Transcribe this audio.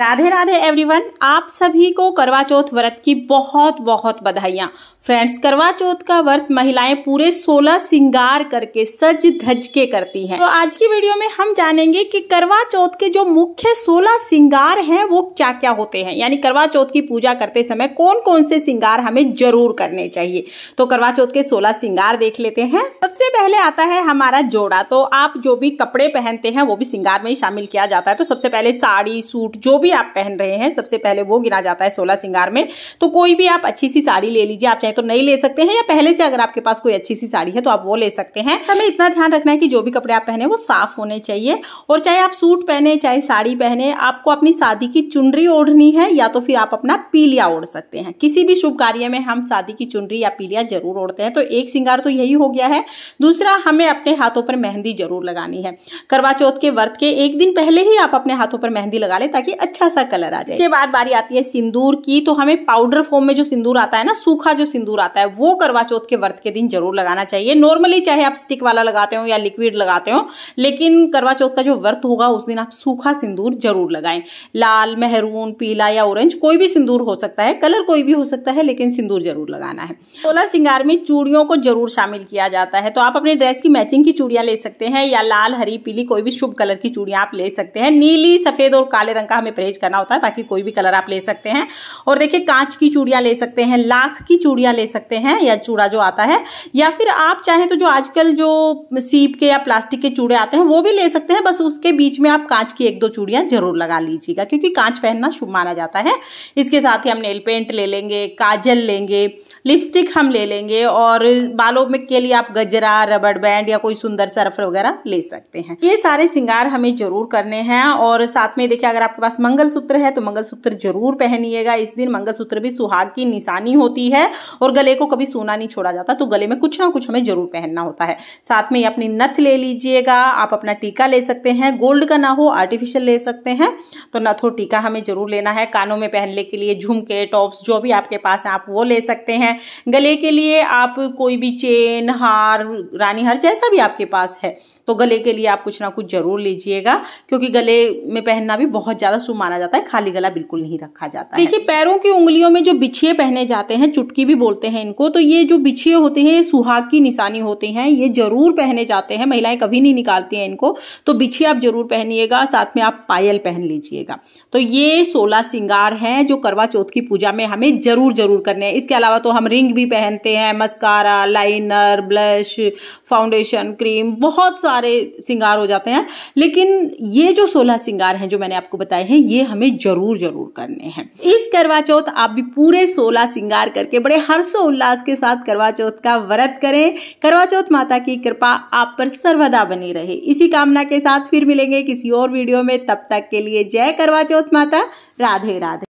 Radhe Radhe everyone आप सभी को करवा चौथ व्रत की बहुत बहुत बधाइयाँ फ्रेंड्स करवा चौथ का व्रत महिलाएं पूरे 16 सिंगार करके सज धज के करती हैं तो आज की वीडियो में हम जानेंगे कि करवा चौथ के जो मुख्य 16 सिंगार हैं वो क्या क्या होते हैं यानी करवा चौथ की पूजा करते समय कौन कौन से सिंगार हमें जरूर करने चाहिए तो करवा चौथ के सोलह सिंगार देख लेते हैं सबसे पहले आता है हमारा जोड़ा तो आप जो भी कपड़े पहनते हैं वो भी सिंगार में ही शामिल किया जाता है तो सबसे पहले साड़ी सूट जो भी भी आप पहन रहे हैं सबसे पहले वो गिना जाता है सोलह सिंगार में तो कोई भी आप अच्छी सी साड़ी ले लीजिए आप चाहे तो नई ले सकते हैं या पहले से अगर आपके पास कोई अच्छी सी साड़ी है तो आप वो ले सकते हैं हमें इतना ध्यान रखना है कि जो भी कपड़े आप पहने वो साफ होने चाहिए और चाहे आप सूट पहने चाहे साड़ी पहने आपको अपनी शादी की चुनरी ओढ़नी है या तो फिर आप अपना पीलिया ओढ़ सकते हैं किसी भी शुभ कार्य में हम शादी की चुनरी या पीलिया जरूर ओढ़ते हैं तो एक सिंगार तो यही हो गया है दूसरा हमें अपने हाथों पर मेहंदी जरूर लगानी है करवा चौथ के व्रत के एक दिन पहले ही आप अपने हाथों पर मेहंदी लगा ले ताकि अच्छा अच्छा सा कलर आ जाए इसके बाद बारी आती है सिंदूर की तो हमें पाउडर फॉर्म में जो सिंदूर आता है ना सूखा जो सिंदूर आता है वो करवा चौथ के व्रत के दिन जरूर लगाना चाहिए नॉर्मली चाहे आप स्टिक वाला लगाते हो या लिक्विड लगाते हो लेकिन करवा चौथ का जो व्रत होगा उस दिन आप सूखा सिंदूर जरूर लगाएं लाल मेहरून पीला या ऑरेंज कोई भी सिंदूर हो सकता है कलर कोई भी हो सकता है लेकिन सिंदूर जरूर लगाना है सोलह श्रृंगार में चूड़ियों को जरूर शामिल किया जाता है तो आप अपने ड्रेस की मैचिंग की चूड़ियां ले सकते हैं या लाल हरी पीली कोई भी शुभ कलर की चूड़ियां आप ले सकते हैं नीली सफेद और काले रंग का हमें परहेज अरेंज करना होता है बाकी कोई भी कलर आप ले सकते हैं और देखिए कांच की चूड़ियां ले सकते हैं लाख की चूड़ियां ले सकते हैं या चूड़ा जो आता है या फिर आप चाहें तो जो आजकल जो सीप के या प्लास्टिक के चूड़े आते हैं वो भी ले सकते हैं बस उसके बीच में आप कांच की एक दो चूड़ियां जरूर लगा लीजिएगा क्योंकि कांच पहनना शुभ माना जाता है इसके साथ ही हम नेल पेंट ले लेंगे काजल लेंगे लिपस्टिक हम ले लेंगे और बालों में के लिए आप गजरा रबड़ बैंड या कोई सुंदर सर्फ वगैरह ले सकते हैं ये सारे सिंगार हमें जरूर करने हैं और साथ में देखिए अगर आपके पास मंगल मंगलसूत्र है तो मंगलसूत्र जरूर पहनिएगा इस दिन मंगलसूत्र भी सुहाग की निशानी होती है और गले को कभी सोना नहीं छोड़ा जाता तो गले में कुछ ना कुछ हमें जरूर पहनना होता है साथ में अपनी नथ ले लीजिएगा आप अपना टीका ले सकते हैं गोल्ड का ना हो आर्टिफिशियल ले सकते हैं तो और टीका हमें जरूर लेना है कानों में पहनने के लिए झुमके टॉप्स जो भी आपके पास है आप वो ले सकते हैं गले के लिए आप कोई भी चेन हार रानी हार जैसा भी आपके पास है तो गले के लिए आप कुछ ना कुछ जरूर लीजिएगा क्योंकि गले में पहनना भी बहुत ज़्यादा माना जाता है खाली गला बिल्कुल नहीं रखा जाता देखिए पैरों की उंगलियों में जो बिछिए पहने जाते हैं चुटकी भी बोलते हैं इनको तो ये जो बिछिए होते हैं सुहाग की निशानी होते हैं ये जरूर पहने जाते हैं महिलाएं कभी नहीं निकालती हैं इनको तो बिछिए आप जरूर पहनिएगा साथ में आप पायल पहन लीजिएगा तो ये सोलह श्रृंगार हैं जो करवा चौथ की पूजा में हमें जरूर जरूर करने हैं इसके अलावा तो हम रिंग भी पहनते हैं mascara liner blush foundation cream बहुत सारे श्रृंगार हो जाते हैं लेकिन ये जो सोलह श्रृंगार हैं जो मैंने आपको बताए हैं ये हमें जरूर जरूर करने हैं इस करवा चौथ आप भी पूरे सोलह सिंगार करके बड़े हर्षो उल्लास के साथ करवा चौथ का व्रत करें करवा चौथ माता की कृपा आप पर सर्वदा बनी रहे इसी कामना के साथ फिर मिलेंगे किसी और वीडियो में तब तक के लिए जय करवा चौथ माता राधे राधे